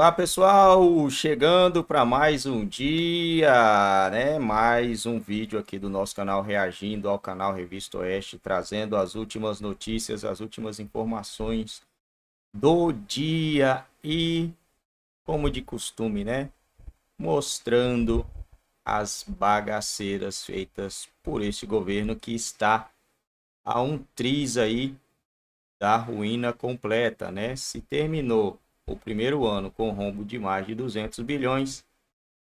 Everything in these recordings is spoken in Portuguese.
Olá pessoal, chegando para mais um dia, né? Mais um vídeo aqui do nosso canal reagindo ao canal Revista Oeste, trazendo as últimas notícias, as últimas informações do dia e, como de costume, né? Mostrando as bagaceiras feitas por este governo que está a um triz aí da ruína completa, né? Se terminou o primeiro ano com rombo de mais de 200 bilhões,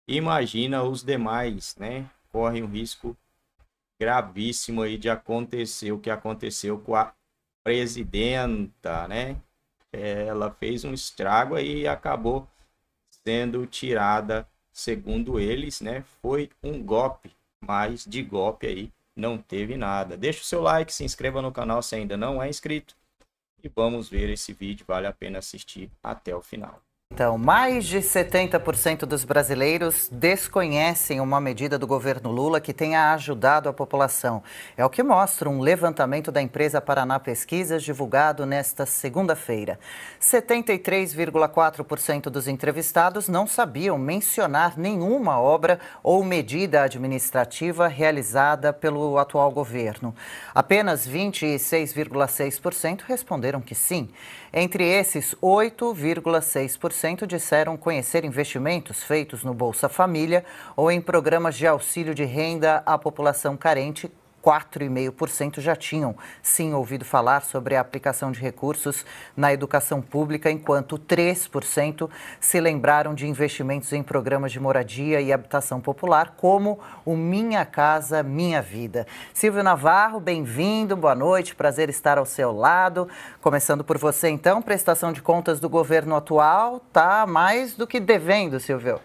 imagina os demais, né? Correm um risco gravíssimo aí de acontecer o que aconteceu com a presidenta, né? Ela fez um estrago aí e acabou sendo tirada, segundo eles, né? Foi um golpe, mas de golpe aí não teve nada. Deixa o seu like, se inscreva no canal se ainda não é inscrito e vamos ver esse vídeo, vale a pena assistir até o final. Então, mais de 70% dos brasileiros desconhecem uma medida do governo Lula que tenha ajudado a população. É o que mostra um levantamento da empresa Paraná Pesquisas divulgado nesta segunda-feira. 73,4% dos entrevistados não sabiam mencionar nenhuma obra ou medida administrativa realizada pelo atual governo. Apenas 26,6% responderam que sim. Entre esses, 8,6% disseram conhecer investimentos feitos no Bolsa Família ou em programas de auxílio de renda à população carente 4,5% já tinham sim ouvido falar sobre a aplicação de recursos na educação pública, enquanto 3% se lembraram de investimentos em programas de moradia e habitação popular, como o Minha Casa Minha Vida. Silvio Navarro, bem-vindo, boa noite, prazer estar ao seu lado. Começando por você, então, prestação de contas do governo atual tá mais do que devendo, Silvio.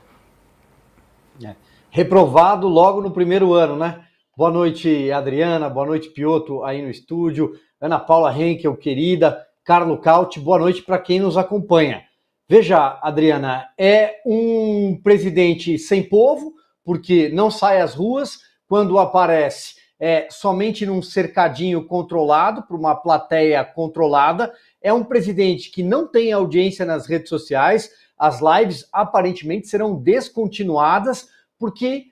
É. Reprovado logo no primeiro ano, né? Boa noite, Adriana. Boa noite, Pioto, aí no estúdio. Ana Paula Henkel, querida. Carlo Cauti, boa noite para quem nos acompanha. Veja, Adriana, é um presidente sem povo, porque não sai às ruas. Quando aparece, é somente num cercadinho controlado, para uma plateia controlada. É um presidente que não tem audiência nas redes sociais. As lives aparentemente serão descontinuadas, porque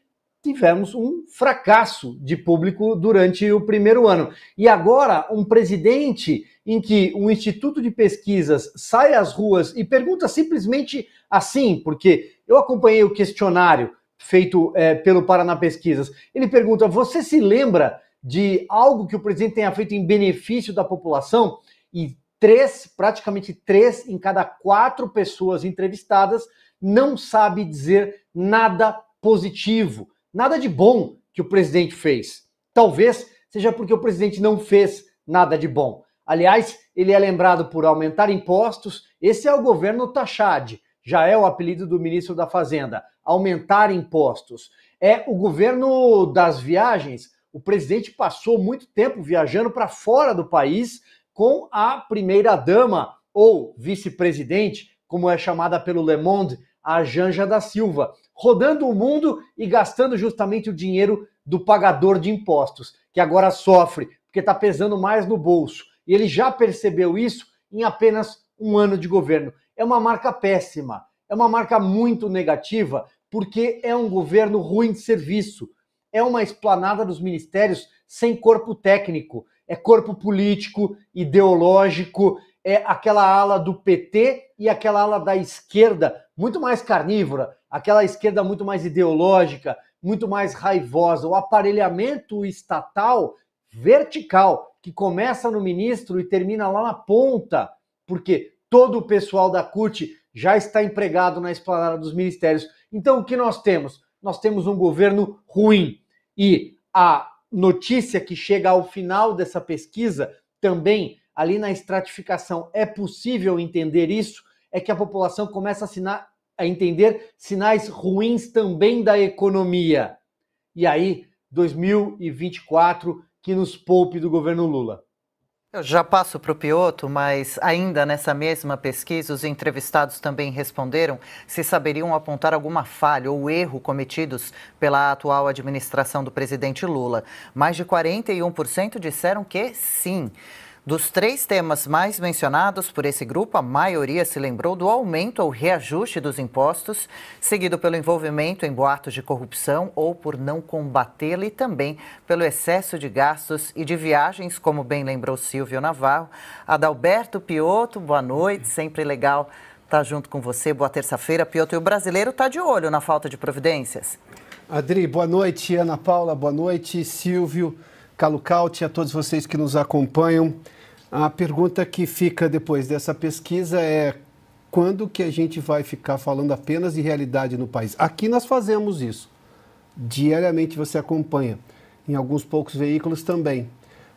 tivemos um fracasso de público durante o primeiro ano. E agora, um presidente em que um instituto de pesquisas sai às ruas e pergunta simplesmente assim, porque eu acompanhei o questionário feito é, pelo Paraná Pesquisas. Ele pergunta: você se lembra de algo que o presidente tenha feito em benefício da população? E três, praticamente três em cada quatro pessoas entrevistadas não sabe dizer nada positivo nada de bom que o presidente fez. Talvez seja porque o presidente não fez nada de bom. Aliás, ele é lembrado por aumentar impostos. Esse é o governo Tachad, já é o apelido do ministro da Fazenda. Aumentar impostos. É o governo das viagens. O presidente passou muito tempo viajando para fora do país com a primeira-dama ou vice-presidente, como é chamada pelo Le Monde, a Janja da Silva rodando o mundo e gastando justamente o dinheiro do pagador de impostos, que agora sofre, porque está pesando mais no bolso. E ele já percebeu isso em apenas um ano de governo. É uma marca péssima, é uma marca muito negativa, porque é um governo ruim de serviço. É uma esplanada dos ministérios sem corpo técnico, é corpo político, ideológico, é aquela ala do PT e aquela ala da esquerda muito mais carnívora, aquela esquerda muito mais ideológica, muito mais raivosa, o aparelhamento estatal vertical que começa no ministro e termina lá na ponta, porque todo o pessoal da CUT já está empregado na esplanada dos ministérios. Então o que nós temos? Nós temos um governo ruim e a notícia que chega ao final dessa pesquisa também ali na estratificação é possível entender isso, é que a população começa a, a entender sinais ruins também da economia. E aí, 2024, que nos poupe do governo Lula. Eu já passo para o Pioto, mas ainda nessa mesma pesquisa, os entrevistados também responderam se saberiam apontar alguma falha ou erro cometidos pela atual administração do presidente Lula. Mais de 41% disseram que sim. Dos três temas mais mencionados por esse grupo, a maioria se lembrou do aumento ou reajuste dos impostos, seguido pelo envolvimento em boatos de corrupção ou por não combatê lo e também pelo excesso de gastos e de viagens, como bem lembrou Silvio Navarro. Adalberto Piotto, boa noite, sempre legal estar junto com você. Boa terça-feira, Piotto. E o brasileiro está de olho na falta de providências. Adri, boa noite. Ana Paula, boa noite. Silvio, Calucaute, a todos vocês que nos acompanham. A pergunta que fica depois dessa pesquisa é quando que a gente vai ficar falando apenas de realidade no país? Aqui nós fazemos isso. Diariamente você acompanha, em alguns poucos veículos também.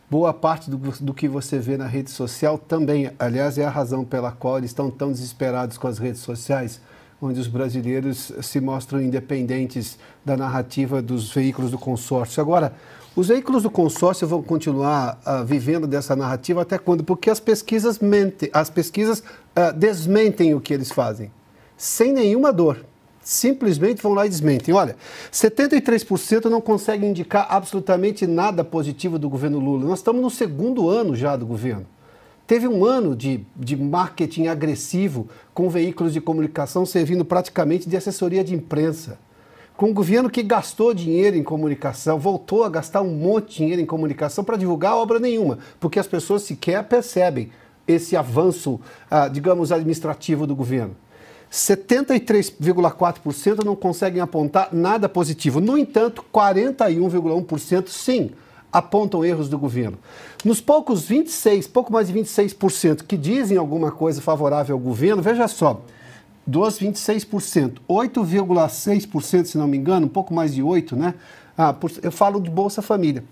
Boa parte do, do que você vê na rede social também, aliás, é a razão pela qual eles estão tão desesperados com as redes sociais onde os brasileiros se mostram independentes da narrativa dos veículos do consórcio. Agora, os veículos do consórcio vão continuar uh, vivendo dessa narrativa até quando? Porque as pesquisas mentem, as pesquisas uh, desmentem o que eles fazem, sem nenhuma dor. Simplesmente vão lá e desmentem. Olha, 73% não consegue indicar absolutamente nada positivo do governo Lula. Nós estamos no segundo ano já do governo. Teve um ano de, de marketing agressivo com veículos de comunicação servindo praticamente de assessoria de imprensa. Com um governo que gastou dinheiro em comunicação, voltou a gastar um monte de dinheiro em comunicação para divulgar obra nenhuma, porque as pessoas sequer percebem esse avanço, ah, digamos, administrativo do governo. 73,4% não conseguem apontar nada positivo. No entanto, 41,1% sim apontam erros do governo. Nos poucos 26, pouco mais de 26% que dizem alguma coisa favorável ao governo, veja só, dos 26%, 8,6%, se não me engano, um pouco mais de 8, né? Ah, por, eu falo de Bolsa Família.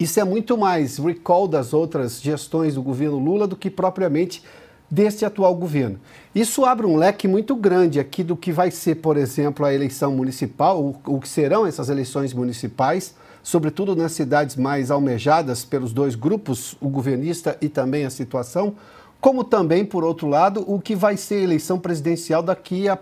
Isso é muito mais recall das outras gestões do governo Lula do que propriamente deste atual governo. Isso abre um leque muito grande aqui do que vai ser, por exemplo, a eleição municipal, o que serão essas eleições municipais sobretudo nas cidades mais almejadas pelos dois grupos, o governista e também a situação, como também, por outro lado, o que vai ser a eleição presidencial daqui a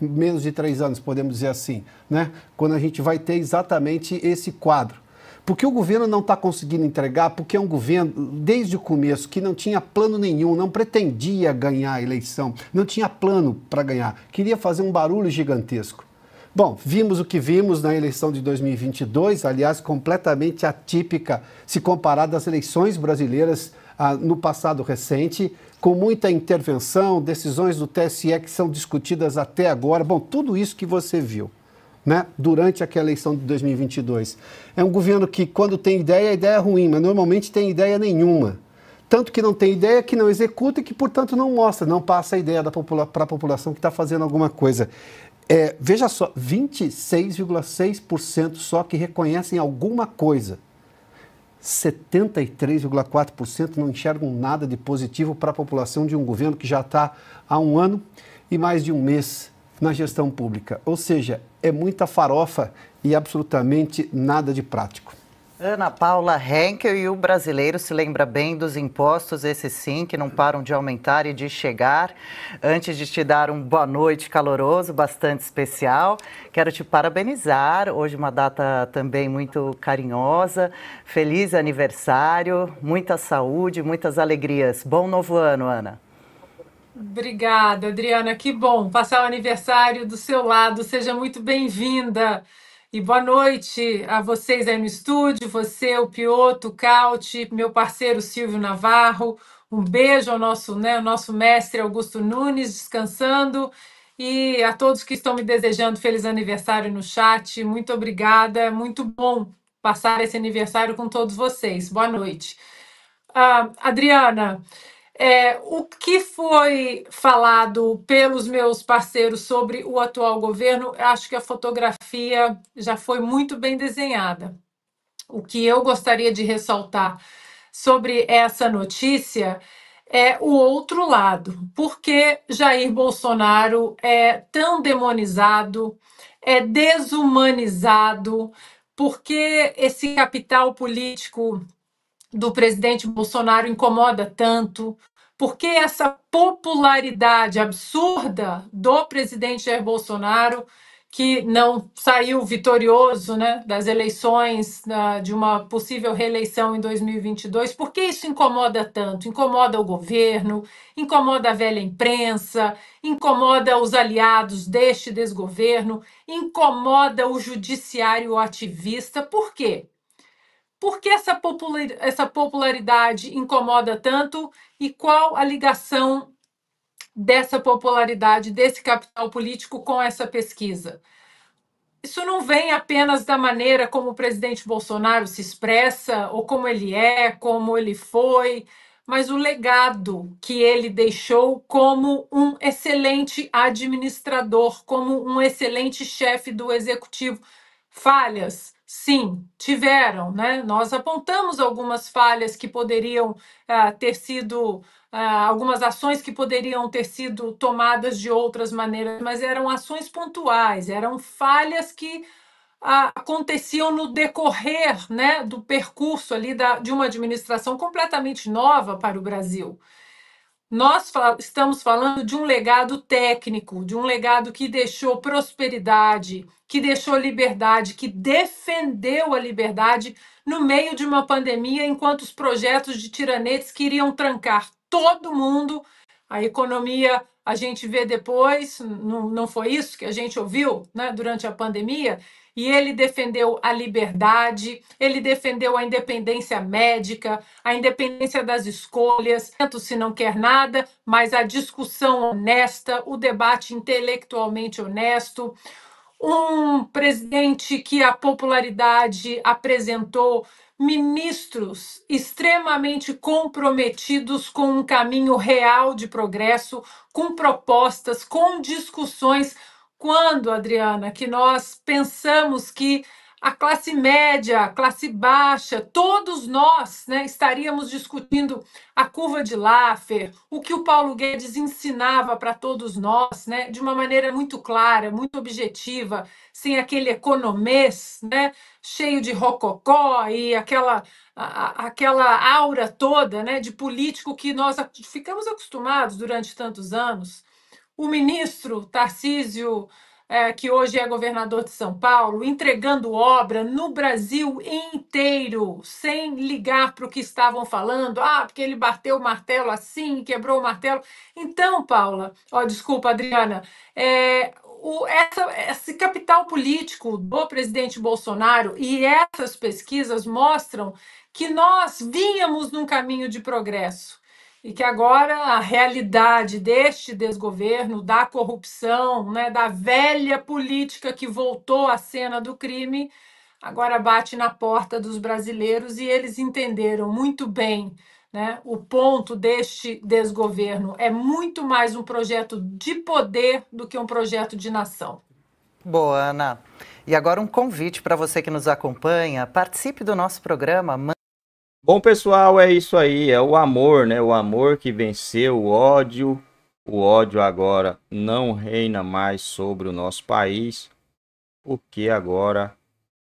menos de três anos, podemos dizer assim, né? quando a gente vai ter exatamente esse quadro. Porque o governo não está conseguindo entregar, porque é um governo, desde o começo, que não tinha plano nenhum, não pretendia ganhar a eleição, não tinha plano para ganhar, queria fazer um barulho gigantesco. Bom, vimos o que vimos na eleição de 2022, aliás, completamente atípica se comparada às eleições brasileiras ah, no passado recente, com muita intervenção, decisões do TSE que são discutidas até agora. Bom, tudo isso que você viu. Né, durante aquela eleição de 2022. É um governo que, quando tem ideia, a ideia é ruim, mas normalmente tem ideia nenhuma. Tanto que não tem ideia, que não executa e que, portanto, não mostra, não passa a ideia para popula a população que está fazendo alguma coisa. É, veja só, 26,6% só que reconhecem alguma coisa. 73,4% não enxergam nada de positivo para a população de um governo que já está há um ano e mais de um mês na gestão pública. Ou seja, é muita farofa e absolutamente nada de prático. Ana Paula Henkel e o brasileiro se lembra bem dos impostos, esses sim, que não param de aumentar e de chegar. Antes de te dar um boa noite caloroso, bastante especial, quero te parabenizar. Hoje uma data também muito carinhosa. Feliz aniversário, muita saúde, muitas alegrias. Bom novo ano, Ana. Obrigada, Adriana. Que bom passar o aniversário do seu lado. Seja muito bem-vinda. E boa noite a vocês aí no estúdio, você, o Pioto, o Cauti, meu parceiro Silvio Navarro. Um beijo ao nosso, né, ao nosso mestre Augusto Nunes, descansando. E a todos que estão me desejando feliz aniversário no chat, muito obrigada. É muito bom passar esse aniversário com todos vocês. Boa noite. Uh, Adriana, é, o que foi falado pelos meus parceiros sobre o atual governo, acho que a fotografia já foi muito bem desenhada. O que eu gostaria de ressaltar sobre essa notícia é o outro lado. Por que Jair Bolsonaro é tão demonizado, é desumanizado? Por que esse capital político do presidente Bolsonaro incomoda tanto? Por que essa popularidade absurda do presidente Jair Bolsonaro, que não saiu vitorioso né, das eleições, de uma possível reeleição em 2022? Por que isso incomoda tanto? Incomoda o governo, incomoda a velha imprensa, incomoda os aliados deste desgoverno, incomoda o judiciário ativista. Por quê? Por que essa, popularidade incomoda tanto e qual a ligação dessa popularidade, desse capital político com essa pesquisa? Isso não vem apenas da maneira como o presidente Bolsonaro se expressa, ou como ele é, como ele foi, mas o legado que ele deixou como um excelente administrador, como um excelente chefe do executivo. Falhas, Sim, tiveram, né? Nós apontamos algumas falhas que poderiam ah, ter sido, ah, algumas ações que poderiam ter sido tomadas de outras maneiras, mas eram ações pontuais, eram falhas que ah, aconteciam no decorrer, né, do percurso ali da, de uma administração completamente nova para o Brasil. Nós fa estamos falando de um legado técnico, de um legado que deixou prosperidade, que deixou liberdade, que defendeu a liberdade no meio de uma pandemia, enquanto os projetos de tiranetes queriam trancar todo mundo. A economia a gente vê depois, não, não foi isso que a gente ouviu né, durante a pandemia, e ele defendeu a liberdade, ele defendeu a independência médica, a independência das escolhas, tanto se não quer nada, mas a discussão honesta, o debate intelectualmente honesto. Um presidente que a popularidade apresentou ministros extremamente comprometidos com um caminho real de progresso, com propostas, com discussões quando, Adriana, que nós pensamos que a classe média, a classe baixa, todos nós né, estaríamos discutindo a curva de Laffer, o que o Paulo Guedes ensinava para todos nós, né, de uma maneira muito clara, muito objetiva, sem aquele economês, né, cheio de rococó e aquela, a, aquela aura toda né, de político que nós ficamos acostumados durante tantos anos o ministro Tarcísio, é, que hoje é governador de São Paulo, entregando obra no Brasil inteiro, sem ligar para o que estavam falando. Ah, porque ele bateu o martelo assim, quebrou o martelo. Então, Paula, ó, desculpa, Adriana, é, o, essa, esse capital político do presidente Bolsonaro e essas pesquisas mostram que nós vínhamos num caminho de progresso e que agora a realidade deste desgoverno, da corrupção, né, da velha política que voltou à cena do crime, agora bate na porta dos brasileiros e eles entenderam muito bem. Né, o ponto deste desgoverno é muito mais um projeto de poder do que um projeto de nação. Boa, Ana. E agora um convite para você que nos acompanha: participe do nosso programa. Bom, pessoal, é isso aí. É o amor, né? O amor que venceu o ódio. O ódio agora não reina mais sobre o nosso país, porque agora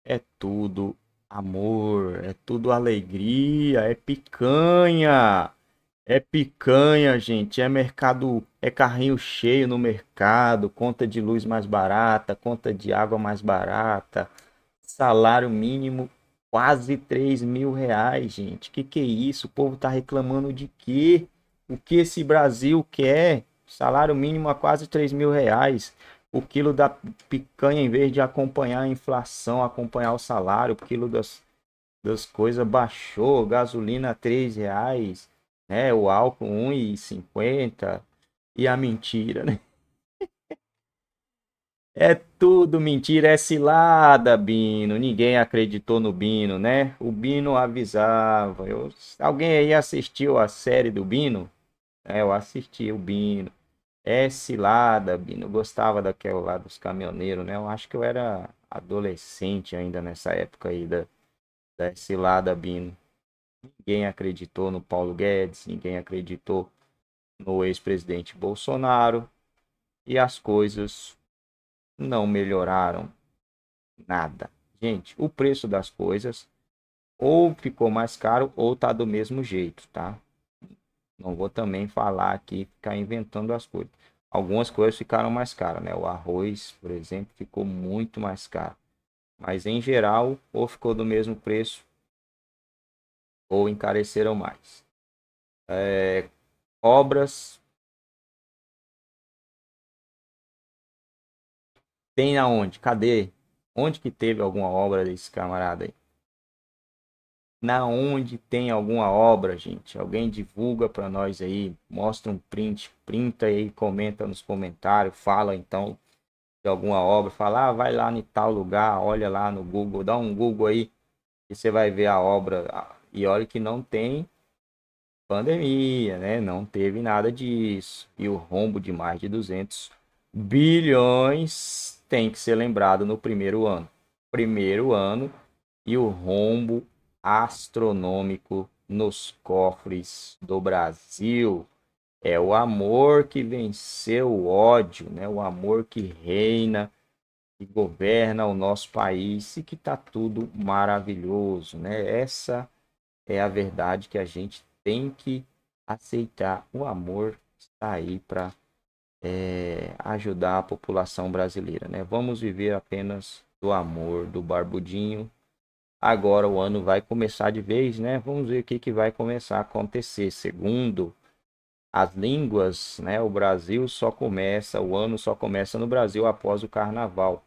é tudo amor, é tudo alegria, é picanha. É picanha, gente. É mercado, é carrinho cheio no mercado, conta de luz mais barata, conta de água mais barata, salário mínimo Quase 3 mil reais, gente. Que que é isso? O povo tá reclamando de quê? O que esse Brasil quer? Salário mínimo a quase 3 mil reais. O quilo da picanha, em vez de acompanhar a inflação, acompanhar o salário, o quilo das, das coisas baixou. Gasolina 3 reais, né? O álcool 1,50. E a mentira, né? É tudo mentira, é cilada, Bino. Ninguém acreditou no Bino, né? O Bino avisava. Eu... Alguém aí assistiu a série do Bino? É, eu assisti o Bino. É cilada, Bino. Eu gostava daquela lá dos caminhoneiros, né? Eu acho que eu era adolescente ainda nessa época aí da, da cilada, Bino. Ninguém acreditou no Paulo Guedes, ninguém acreditou no ex-presidente Bolsonaro. E as coisas não melhoraram nada. Gente, o preço das coisas ou ficou mais caro ou tá do mesmo jeito, tá? Não vou também falar aqui, ficar inventando as coisas. Algumas coisas ficaram mais caras, né? O arroz, por exemplo, ficou muito mais caro. Mas em geral, ou ficou do mesmo preço ou encareceram mais. É, obras Tem aonde? Cadê? Onde que teve alguma obra desse camarada aí? Na onde tem alguma obra, gente? Alguém divulga para nós aí, mostra um print, printa aí, comenta nos comentários, fala então de alguma obra, fala, ah, vai lá em tal lugar, olha lá no Google, dá um Google aí e você vai ver a obra. Ah, e olha que não tem pandemia, né? Não teve nada disso. E o rombo de mais de 200 bilhões tem que ser lembrado no primeiro ano. Primeiro ano e o rombo astronômico nos cofres do Brasil. É o amor que venceu o ódio, né? o amor que reina e governa o nosso país e que está tudo maravilhoso. Né? Essa é a verdade que a gente tem que aceitar. O amor está aí para é, ajudar a população brasileira, né? Vamos viver apenas do amor, do barbudinho. Agora o ano vai começar de vez, né? Vamos ver o que, que vai começar a acontecer. Segundo as línguas, né? O Brasil só começa, o ano só começa no Brasil após o carnaval.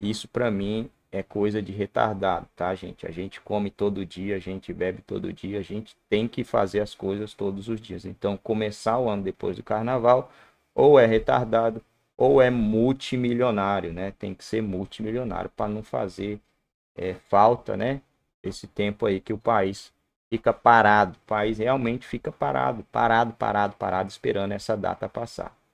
Isso para mim é coisa de retardado, tá, gente? A gente come todo dia, a gente bebe todo dia, a gente tem que fazer as coisas todos os dias. Então, começar o ano depois do carnaval ou é retardado, ou é multimilionário, né? Tem que ser multimilionário para não fazer é, falta, né? Esse tempo aí que o país fica parado, o país realmente fica parado, parado, parado, parado, esperando essa data passar.